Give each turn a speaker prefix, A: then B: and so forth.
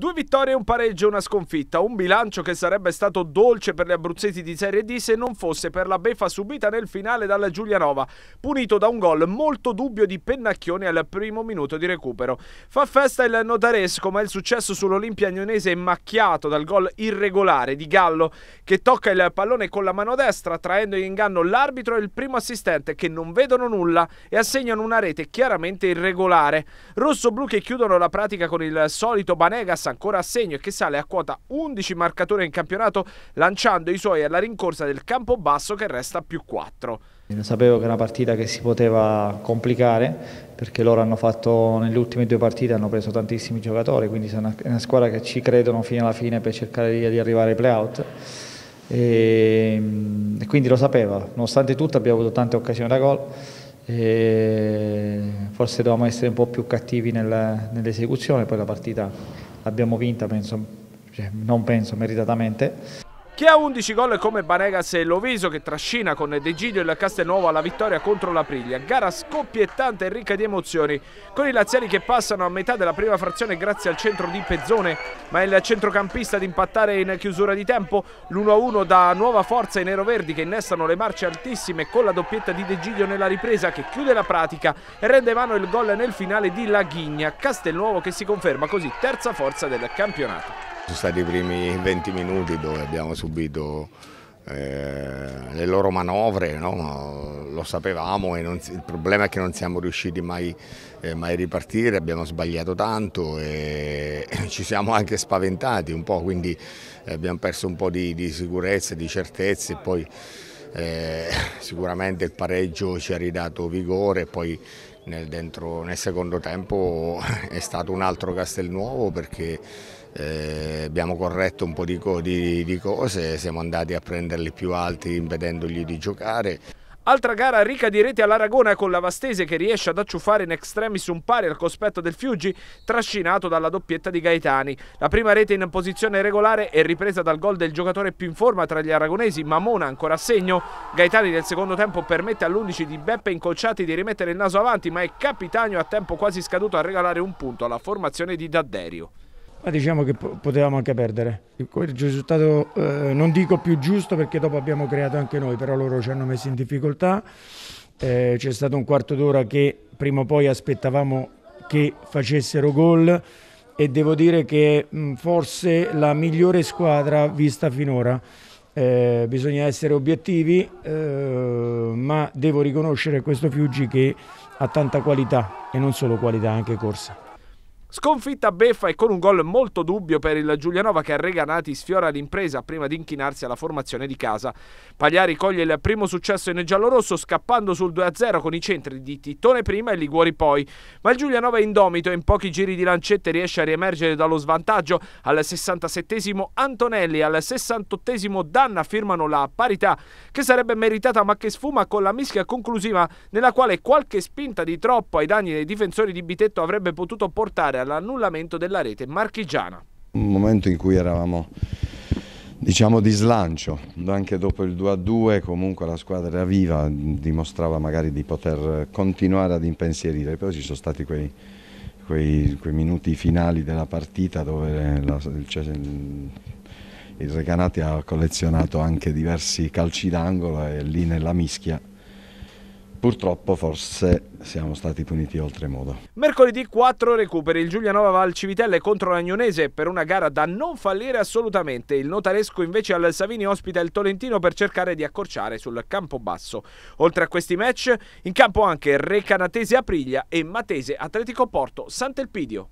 A: Due vittorie, un pareggio e una sconfitta, un bilancio che sarebbe stato dolce per gli abruzzesi di Serie D se non fosse per la beffa subita nel finale dalla Giulianova, punito da un gol molto dubbio di Pennacchioni al primo minuto di recupero. Fa festa il notaresco, ma il successo sull'Olimpia Agnonese è macchiato dal gol irregolare di Gallo che tocca il pallone con la mano destra traendo in inganno l'arbitro e il primo assistente che non vedono nulla e assegnano una rete chiaramente irregolare. Rosso-blu che chiudono la pratica con il solito Banegas ancora a segno e che sale a quota 11 marcatori in campionato lanciando i suoi alla rincorsa del campo basso che resta più 4.
B: Sapevo che era una partita che si poteva complicare perché loro hanno fatto nelle ultime due partite hanno preso tantissimi giocatori, quindi è una, squadra che ci credono fino alla fine per cercare di, arrivare ai playout. E, ehm, e quindi lo sapeva, nonostante tutto abbiamo avuto tante occasioni da gol. E forse dovevamo essere un po' più cattivi nell'esecuzione, poi la partita l'abbiamo vinta, penso, cioè, non penso, meritatamente.
A: Chi ha 11 gol come Banegas e Loviso che trascina con De Giglio il Castelnuovo alla vittoria contro la Priglia. Gara scoppiettante e ricca di emozioni, con i laziali che passano a metà della prima frazione grazie al centro di Pezzone, ma il centrocampista ad impattare in chiusura di tempo, l'1-1 dà nuova forza ai neroverdi che innestano le marce altissime con la doppietta di De Giglio nella ripresa che chiude la pratica e rende vano il gol nel finale di Laghigna, Castelnuovo che si conferma così terza forza del campionato
C: sono stati i primi 20 minuti dove abbiamo subito eh, le loro manovre, no? lo sapevamo e non, il problema è che non siamo riusciti mai, eh, mai ripartire, abbiamo sbagliato tanto e ci siamo anche spaventati un po', quindi eh, abbiamo perso un po' di, di sicurezza, di certezze e poi... Eh, sicuramente il pareggio ci ha ridato vigore, poi nel, dentro, nel secondo tempo è stato un altro Castelnuovo perché eh, abbiamo corretto un po' di, di, di cose, siamo andati a prenderli più alti impedendogli di giocare.
A: Altra gara ricca di reti all'Aragona con la Vastese che riesce ad acciuffare in extremis un pari al cospetto del Fiuggi, trascinato dalla doppietta di Gaetani. La prima rete in posizione regolare è ripresa dal gol del giocatore più in forma tra gli aragonesi, Mamona ancora a segno. Gaetani nel secondo tempo permette all'11 di Beppe Incocciati di rimettere il naso avanti, ma è Capitano a tempo quasi scaduto a regalare un punto alla formazione di Dadderio.
D: Ma diciamo che potevamo anche perdere. Il risultato eh, non dico più giusto perché dopo abbiamo creato anche noi, però loro ci hanno messo in difficoltà. Eh, c'è stato un quarto d'ora che prima o poi aspettavamo che facessero gol e devo dire che mh, forse la migliore squadra vista finora. Eh, bisogna essere obiettivi, eh, ma devo riconoscere questo Fiuggi che ha tanta qualità e non solo qualità, anche corsa.
A: Sconfitta beffa e con un gol molto dubbio per il Giulianova che a Reganati sfiora l'impresa prima di inchinarsi alla formazione di casa. Pagliari coglie il primo successo in giallorosso scappando sul 2-0 con i centri di Tittone prima e Liguori poi. Ma il Giulianova è indomito e in pochi giri di lancette riesce a riemergere dallo svantaggio. Al 67esimo Antonelli, al 68esimo Danna firmano la parità che sarebbe meritata ma che sfuma con la mischia conclusiva nella quale qualche spinta di troppo ai danni dei difensori di Bitetto avrebbe potuto portare all'annullamento della rete marchigiana.
E: Un momento in cui eravamo diciamo di slancio, anche dopo il 2-2 comunque la squadra era viva, dimostrava magari di poter continuare ad impensierire, però ci sono stati quei, quei, quei minuti finali della partita dove la, cioè, il Recanati ha collezionato anche diversi calci d'angolo e lì nella mischia purtroppo forse siamo stati puniti oltremodo.
A: Mercoledì 4 recuperi il Giulianova al Civitelle contro l'Agnonese per una gara da non fallire assolutamente. Il notaresco invece al Savini ospita il Tolentino per cercare di accorciare sul campo basso. Oltre a questi match, in campo anche Re Canatese Apriglia e Matese Atletico Porto Sant'Elpidio.